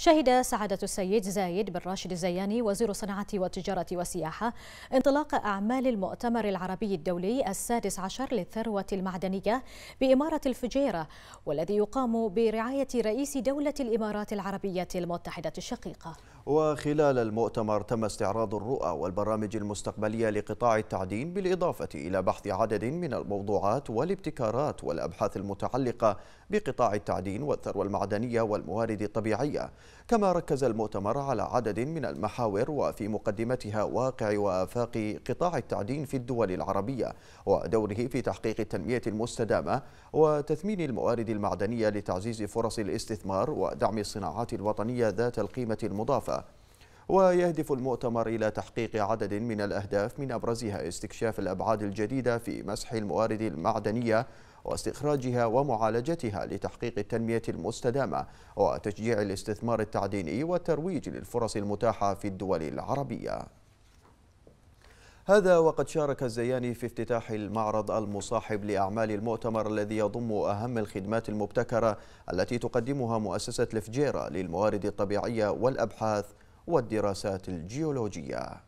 شهد سعادة السيد زايد بن راشد الزياني وزير الصناعة والتجارة والسياحة انطلاق أعمال المؤتمر العربي الدولي السادس عشر للثروة المعدنية بإمارة الفجيرة والذي يقام برعاية رئيس دولة الإمارات العربية المتحدة الشقيقة وخلال المؤتمر تم استعراض الرؤى والبرامج المستقبلية لقطاع التعدين بالإضافة إلى بحث عدد من الموضوعات والابتكارات والأبحاث المتعلقة بقطاع التعدين والثروة المعدنية والموارد الطبيعية كما ركز المؤتمر على عدد من المحاور وفي مقدمتها واقع وآفاق قطاع التعدين في الدول العربية ودوره في تحقيق التنمية المستدامة وتثمين الموارد المعدنية لتعزيز فرص الاستثمار ودعم الصناعات الوطنية ذات القيمة المضافة ويهدف المؤتمر إلى تحقيق عدد من الأهداف من أبرزها استكشاف الأبعاد الجديدة في مسح الموارد المعدنية واستخراجها ومعالجتها لتحقيق التنمية المستدامة وتشجيع الاستثمار التعديني والترويج للفرص المتاحة في الدول العربية هذا وقد شارك الزياني في افتتاح المعرض المصاحب لأعمال المؤتمر الذي يضم أهم الخدمات المبتكرة التي تقدمها مؤسسة الفجيرة للموارد الطبيعية والأبحاث والدراسات الجيولوجية